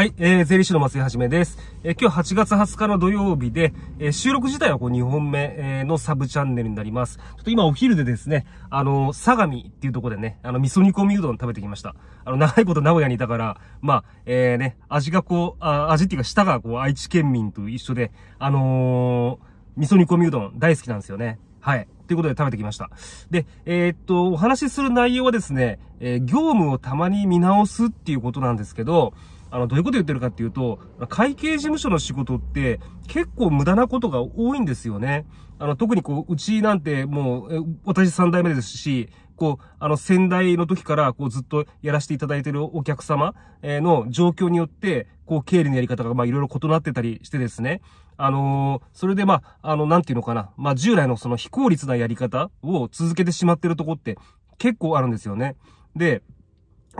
はい、えー、税理士の松井はじめです。えー、今日8月20日の土曜日で、えー、収録自体はこう2本目、えー、のサブチャンネルになります。ちょっと今お昼でですね、あのー、相模っていうとこでね、あの、味噌煮込みうどん食べてきました。あの、長いこと名古屋にいたから、まあ、えー、ね、味がこう、あ味っていうか舌がこう愛知県民と一緒で、あのー、味噌煮込みうどん大好きなんですよね。はい。ということで食べてきました。で、えー、っと、お話しする内容はですね、えー、業務をたまに見直すっていうことなんですけど、あの、どういうこと言ってるかっていうと、会計事務所の仕事って結構無駄なことが多いんですよね。あの、特にこう、うちなんてもう、私3代目ですし、こう、あの、先代の時から、こう、ずっとやらせていただいてるお客様の状況によって、こう、経理のやり方が、まあ、いろいろ異なってたりしてですね。あのー、それで、まあ、あの、なんていうのかな。まあ、従来のその非効率なやり方を続けてしまってるとこって結構あるんですよね。で、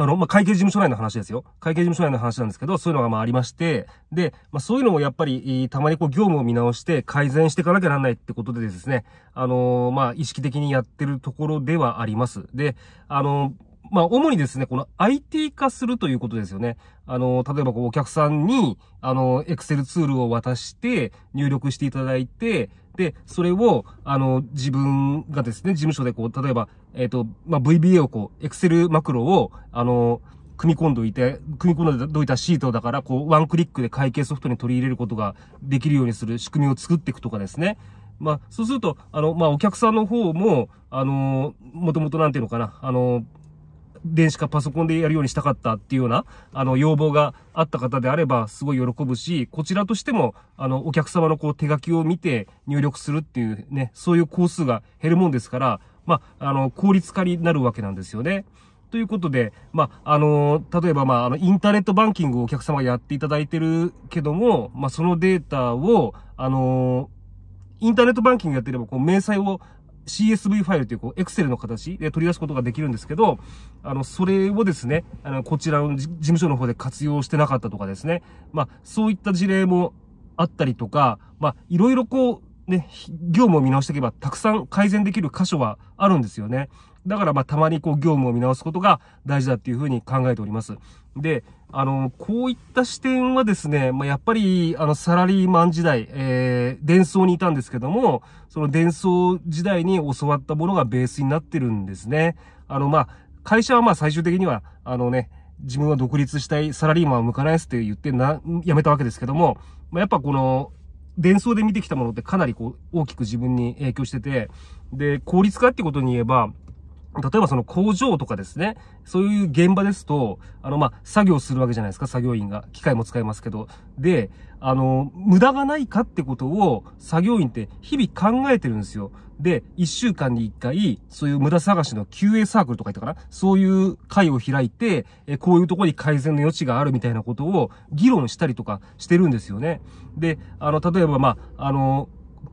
あの、まあ、会計事務所内の話ですよ。会計事務所内の話なんですけど、そういうのがまあありまして、で、まあ、そういうのもやっぱり、たまにこう業務を見直して改善していかなきゃなんないってことでですね、あのー、ま意識的にやってるところではあります。で、あのーまあ、主にですね、この IT 化するということですよね。あの、例えばこうお客さんに、あの、Excel ツールを渡して入力していただいて、で、それを、あの、自分がですね、事務所でこう、例えば、えっ、ー、と、まあ、VBA をこう、Excel マクロを、あの、組み込んどいて、組み込んどいたシートだから、こう、ワンクリックで会計ソフトに取り入れることができるようにする仕組みを作っていくとかですね。まあ、そうすると、あの、まあ、お客さんの方も、あの、もともとなんていうのかな、あの、電子化パソコンでやるようにしたかったっていうような、あの、要望があった方であれば、すごい喜ぶし、こちらとしても、あの、お客様のこう手書きを見て入力するっていうね、そういう工数が減るもんですから、まあ、あの、効率化になるわけなんですよね。ということで、まあ、あの、例えば、まあ、あの、インターネットバンキングをお客様がやっていただいてるけども、まあ、そのデータを、あの、インターネットバンキングやってれば、こう、明細を、CSV ファイルという、こう、エクセルの形で取り出すことができるんですけど、あの、それをですね、あの、こちらの事務所の方で活用してなかったとかですね、まあ、そういった事例もあったりとか、まあ、いろいろこう、ね、業務を見直していけば、たくさん改善できる箇所はあるんですよね。だからまあたまにこう業務を見直すことが大事だっていうふうに考えております。で、あの、こういった視点はですね、まあ、やっぱり、あの、サラリーマン時代、えー、伝送にいたんですけども、その伝送時代に教わったものがベースになってるんですね。あの、まあ、会社はま最終的には、あのね、自分は独立したい、サラリーマンは向かないですって言ってな、やめたわけですけども、まあ、やっぱこの、伝送で見てきたものってかなりこう、大きく自分に影響してて、で、効率化ってことに言えば、例えばその工場とかですね、そういう現場ですと、あの、ま、作業するわけじゃないですか、作業員が。機械も使いますけど。で、あの、無駄がないかってことを、作業員って日々考えてるんですよ。で、一週間に一回、そういう無駄探しの QA サークルとか言ったかなそういう会を開いて、えこういうとこに改善の余地があるみたいなことを議論したりとかしてるんですよね。で、あの、例えば、まあ、あの、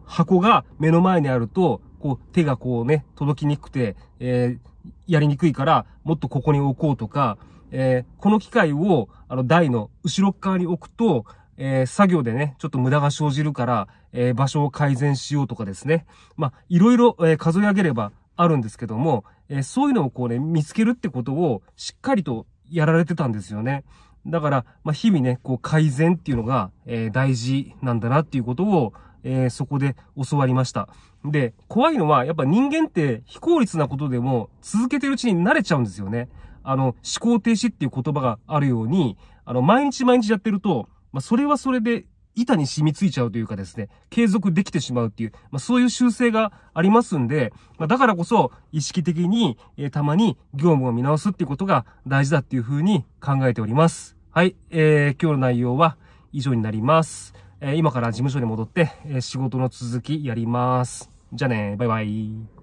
箱が目の前にあると、こう、手がこうね、届きにくくて、えー、やりにくいから、もっとここに置こうとか、えー、この機械を、あの、台の後ろ側に置くと、えー、作業でね、ちょっと無駄が生じるから、えー、場所を改善しようとかですね。まあ、いろいろ、えー、数え上げればあるんですけども、えー、そういうのをこうね、見つけるってことをしっかりとやられてたんですよね。だから、まあ、日々ね、こう改善っていうのが、えー、大事なんだなっていうことを、えー、そこで教わりました。で、怖いのは、やっぱ人間って非効率なことでも続けてるうちに慣れちゃうんですよね。あの、思考停止っていう言葉があるように、あの、毎日毎日やってると、まあ、それはそれで板に染みついちゃうというかですね、継続できてしまうっていう、まあ、そういう修正がありますんで、まあ、だからこそ意識的に、えー、たまに業務を見直すっていうことが大事だっていうふうに考えております。はい、えー、今日の内容は以上になります。え今から事務所に戻って、え仕事の続きやります。じゃあね、バイバイ。